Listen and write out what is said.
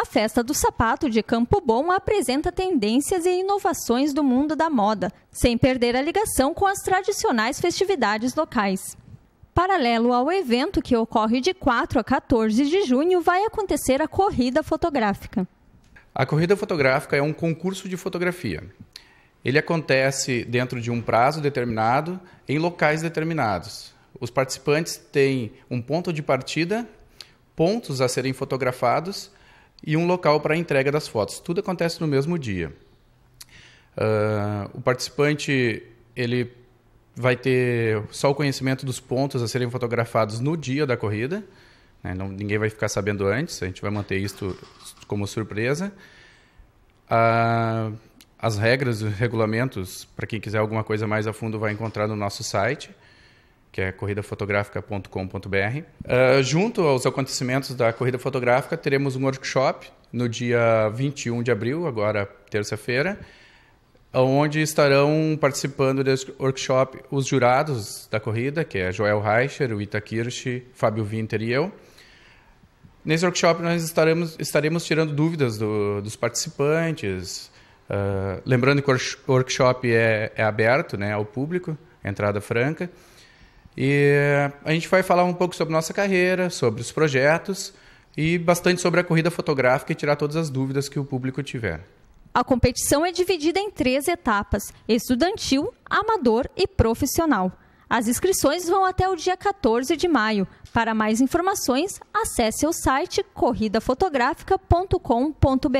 A Festa do Sapato de Campo Bom apresenta tendências e inovações do mundo da moda, sem perder a ligação com as tradicionais festividades locais. Paralelo ao evento, que ocorre de 4 a 14 de junho, vai acontecer a Corrida Fotográfica. A Corrida Fotográfica é um concurso de fotografia. Ele acontece dentro de um prazo determinado, em locais determinados. Os participantes têm um ponto de partida, pontos a serem fotografados e um local para entrega das fotos. Tudo acontece no mesmo dia. Uh, o participante ele vai ter só o conhecimento dos pontos a serem fotografados no dia da corrida. Né? Não, ninguém vai ficar sabendo antes. A gente vai manter isto como surpresa. Uh, as regras, os regulamentos, para quem quiser alguma coisa mais a fundo, vai encontrar no nosso site que é corridafotográfica.com.br. Uh, ah, junto aos acontecimentos da Corrida Fotográfica, teremos um workshop no dia 21 de abril, agora terça-feira, onde estarão participando desse workshop os jurados da corrida, que é Joel Reicher, o Ita Kirsch, Fábio Winter e eu. Nesse workshop nós estaremos, estaremos tirando dúvidas do, dos participantes. Uh, lembrando que o workshop é, é aberto né, ao público, entrada franca. E a gente vai falar um pouco sobre nossa carreira, sobre os projetos e bastante sobre a corrida fotográfica e tirar todas as dúvidas que o público tiver. A competição é dividida em três etapas: estudantil, amador e profissional. As inscrições vão até o dia 14 de maio. Para mais informações, acesse o site corridafotografica.com.br.